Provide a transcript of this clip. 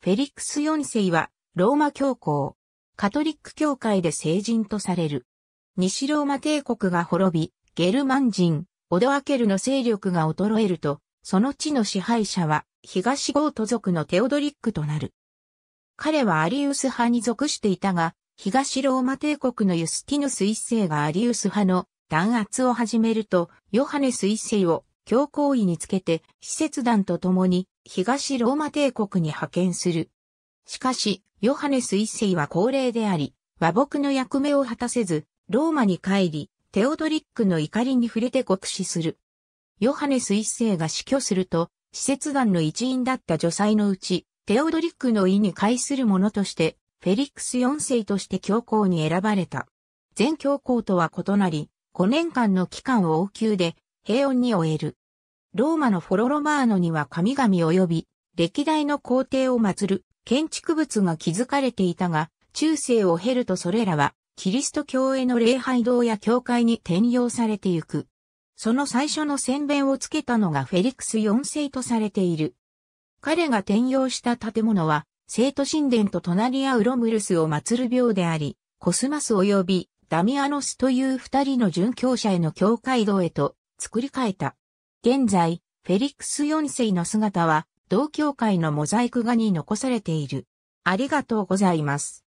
フェリックス4世は、ローマ教皇、カトリック教会で聖人とされる。西ローマ帝国が滅び、ゲルマン人、オドアケルの勢力が衰えると、その地の支配者は、東ゴート族のテオドリックとなる。彼はアリウス派に属していたが、東ローマ帝国のユスティヌス一世がアリウス派の弾圧を始めると、ヨハネス一世を教皇位につけて、施設団と共に東ローマ帝国に派遣する。しかし、ヨハネス一世は高齢であり、和睦の役目を果たせず、ローマに帰り、テオドリックの怒りに触れて酷使する。ヨハネス一世が死去すると、施設団の一員だった女才のうち、テオドリックの意に介する者として、フェリックス四世として教皇に選ばれた。全教皇とは異なり、5年間の期間を応急で平穏に終える。ローマのフォロロマーノには神々及び、歴代の皇帝を祀る建築物が築かれていたが、中世を経るとそれらは、キリスト教への礼拝堂や教会に転用されてゆく。その最初の宣弁をつけたのがフェリクス4世とされている。彼が転用した建物は、生徒神殿と隣アウロムルスを祀る廟であり、コスマス及びダミアノスという二人の殉教者への教会堂へと作り変えた。現在、フェリックス4世の姿は、同教会のモザイク画に残されている。ありがとうございます。